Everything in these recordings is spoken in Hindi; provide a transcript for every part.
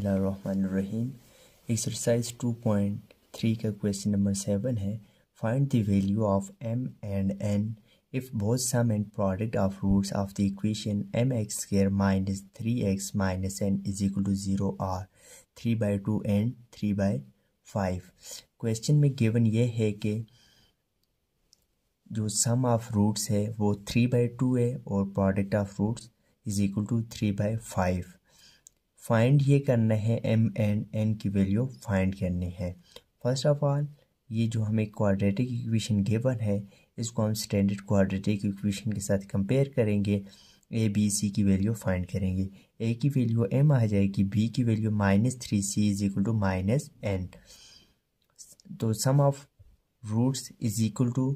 बसमीम एक्सरसाइज टू पॉइंट थ्री का क्वेश्चन नंबर सेवन है find the value of m and n if both sum and product of roots of the equation m x square minus three x minus n is equal to zero are three by two and three by five question में गिवन ये है कि जो सम ऑफ रूट्स है वो थ्री बाई टू है और product of roots is equal to three by five find ये करना है एम एंड एन की वैल्यू फाइंड करनी है फर्स्ट ऑफ ऑल ये जो हमें क्वाड्रेटिक इक्वेशन गिवन है इसको हम स्टैंडर्ड क्वाड्रेटिक इक्वेशन के साथ कंपेयर करेंगे ए बी सी की वैल्यू फाइंड करेंगे ए की वैल्यू एम आ जाएगी बी की value minus three c is equal to minus n तो sum of roots is equal to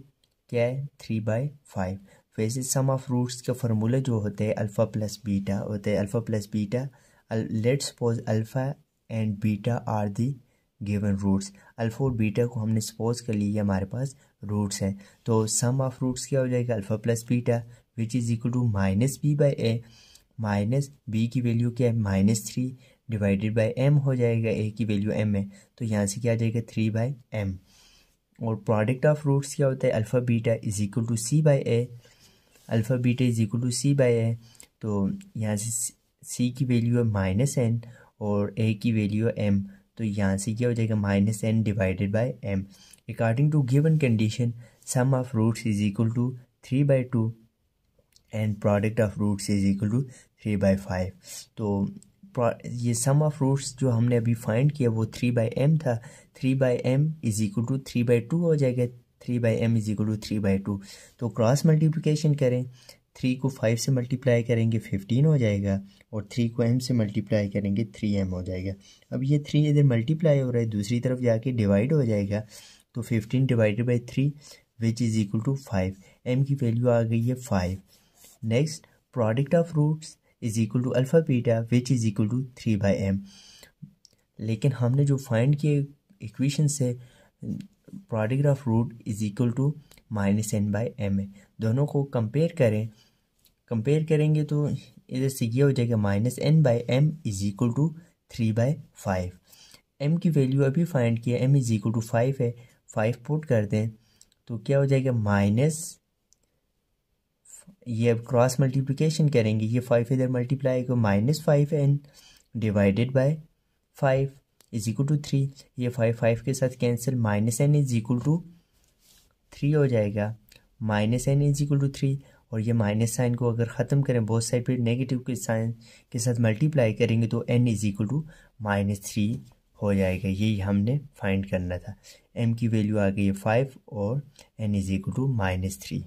क्या है थ्री बाई फाइव वैसे सम ऑफ रूट्स का फार्मूला जो होता है अल्फ़ा प्लस बीटा होता है alpha plus beta let suppose alpha and beta are the given roots alpha और बीटा को हमने सपोज कर लिया हमारे पास रूट्स हैं तो सम ऑफ रूट्स क्या हो जाएगा alpha plus beta which is equal to minus b by a minus b की वैल्यू क्या है minus three divided by m हो जाएगा ए की वैल्यू एम है तो यहाँ से क्या आ जाएगा थ्री बाई एम और प्रोडक्ट ऑफ रूट्स क्या होता है alpha beta is equal to c by a alpha beta is equal to c by a तो यहाँ से सी की वैल्यू है माइनस एन और ए की वैल्यू है एम तो यहाँ से क्या हो जाएगा minus n divided by m according to given condition sum of roots is equal to three by two and product of roots is equal to three by five तो ये सम ऑफ रूट्स जो हमने अभी फाइंड किया वो थ्री बाई एम था three by m is equal to three by two हो जाएगा three by m is equal to three by two तो क्रॉस मल्टीप्लिकेशन करें थ्री को फाइव से मल्टीप्लाई करेंगे फिफ्टीन हो जाएगा और थ्री को एम से मल्टीप्लाई करेंगे थ्री एम हो जाएगा अब ये थ्री इधर मल्टीप्लाई हो रहा है दूसरी तरफ जाके डिवाइड हो जाएगा तो fifteen divided by three which is equal to five m की वैल्यू आ गई है five next product of roots is equal to alpha beta which is equal to three by m लेकिन हमने जो फाइंड किए इक्वेशन से product of root is equal to minus n by m है दोनों को कंपेयर करें कंपेयर करेंगे तो इधर से ये हो जाएगा minus n by m is equal to three by five m की वैल्यू अभी फाइंड किया m is equal to five है फाइव पुट कर दें तो क्या हो जाएगा माइनस ये अब क्रॉस मल्टीप्लिकेशन करेंगे ये फाइव इधर मल्टीप्लाई को minus five n divided by five is equal to three ये फाइव फाइव के साथ cancel minus n is equal to three हो जाएगा minus n is equal to three और ये माइनस साइन को अगर ख़त्म करें बहुत साइड फिर नेगेटिव के साइन के साथ मल्टीप्लाई करेंगे तो n is equal to minus three हो जाएगा यही हमने फाइंड करना था एम की वैल्यू आ गई है फाइव और n is equal to minus three